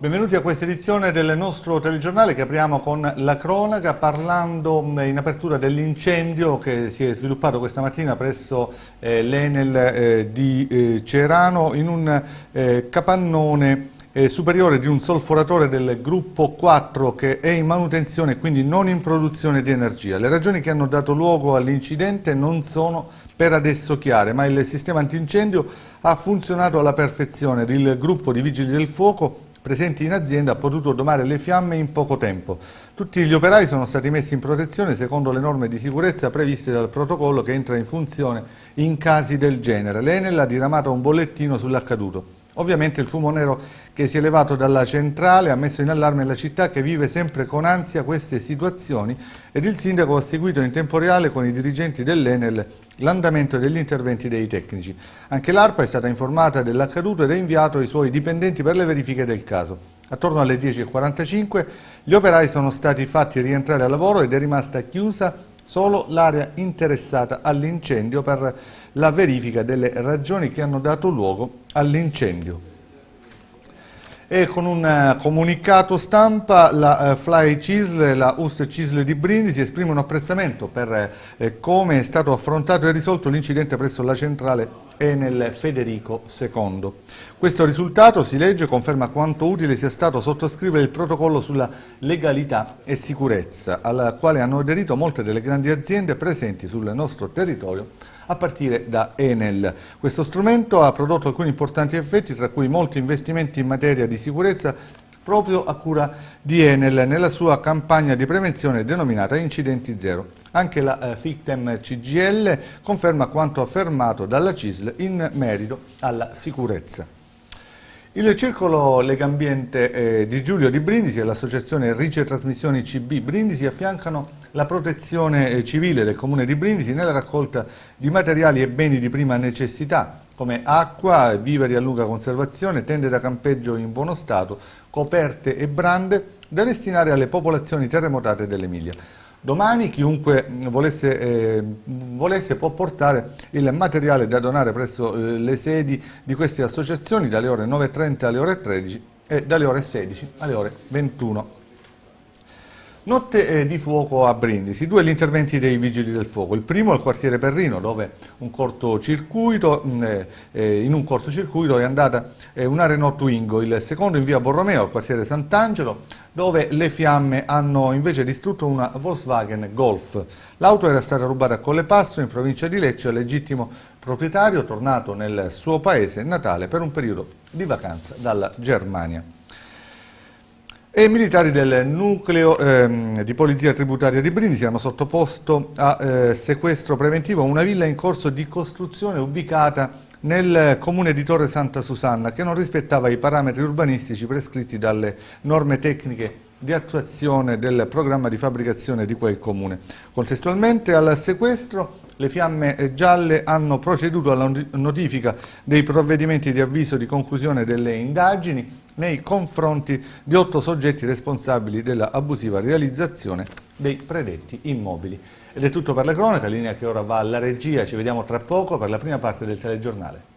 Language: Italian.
Benvenuti a questa edizione del nostro telegiornale che apriamo con la cronaca parlando in apertura dell'incendio che si è sviluppato questa mattina presso eh, l'Enel eh, di eh, Cerano in un eh, capannone eh, superiore di un solforatore del gruppo 4 che è in manutenzione e quindi non in produzione di energia. Le ragioni che hanno dato luogo all'incidente non sono per adesso chiare, ma il sistema antincendio ha funzionato alla perfezione. Il gruppo di vigili del fuoco presenti in azienda ha potuto domare le fiamme in poco tempo. Tutti gli operai sono stati messi in protezione secondo le norme di sicurezza previste dal protocollo che entra in funzione in casi del genere. L'Enel ha diramato un bollettino sull'accaduto. Ovviamente il fumo nero che si è elevato dalla centrale ha messo in allarme la città che vive sempre con ansia queste situazioni ed il sindaco ha seguito in tempo reale con i dirigenti dell'Enel l'andamento degli interventi dei tecnici. Anche l'ARPA è stata informata dell'accaduto ed ha inviato i suoi dipendenti per le verifiche del caso. Attorno alle 10.45 gli operai sono stati fatti rientrare al lavoro ed è rimasta chiusa solo l'area interessata all'incendio per la verifica delle ragioni che hanno dato luogo all'incendio e con un eh, comunicato stampa la eh, Fly CISL e la US CISL di Brindisi esprimono apprezzamento per eh, come è stato affrontato e risolto l'incidente presso la centrale Enel Federico II. Questo risultato, si legge, conferma quanto utile sia stato sottoscrivere il protocollo sulla legalità e sicurezza, al quale hanno aderito molte delle grandi aziende presenti sul nostro territorio a partire da Enel. Questo strumento ha prodotto alcuni importanti effetti, tra cui molti investimenti in materia di sicurezza proprio a cura di Enel nella sua campagna di prevenzione denominata Incidenti Zero. Anche la eh, FICTEM CGL conferma quanto affermato dalla CISL in merito alla sicurezza. Il circolo Legambiente eh, di Giulio di Brindisi e l'associazione Rice Trasmissioni CB Brindisi affiancano la protezione eh, civile del comune di Brindisi nella raccolta di materiali e beni di prima necessità come acqua, viveri a lunga conservazione, tende da campeggio in buono stato, coperte e brande da destinare alle popolazioni terremotate dell'Emilia. Domani chiunque volesse, eh, volesse, può portare il materiale da donare presso eh, le sedi di queste associazioni dalle ore 9.30 alle ore 13 e dalle ore 16 alle ore 21. Notte eh, di fuoco a Brindisi, due gli interventi dei vigili del fuoco, il primo al quartiere Perrino dove un mm, eh, eh, in un cortocircuito è andata un Renault Twingo, il secondo in via Borromeo al quartiere Sant'Angelo dove le fiamme hanno invece distrutto una Volkswagen Golf. L'auto era stata rubata a Collepasso in provincia di Lecce al legittimo proprietario tornato nel suo paese natale per un periodo di vacanza dalla Germania. E i militari del nucleo ehm, di polizia tributaria di Brindisi hanno sottoposto a eh, sequestro preventivo una villa in corso di costruzione ubicata nel comune di Torre Santa Susanna che non rispettava i parametri urbanistici prescritti dalle norme tecniche di attuazione del programma di fabbricazione di quel comune. Contestualmente al sequestro le fiamme gialle hanno proceduto alla notifica dei provvedimenti di avviso di conclusione delle indagini nei confronti di otto soggetti responsabili dell'abusiva realizzazione dei predetti immobili. Ed è tutto per la cronaca, linea che ora va alla regia, ci vediamo tra poco per la prima parte del telegiornale.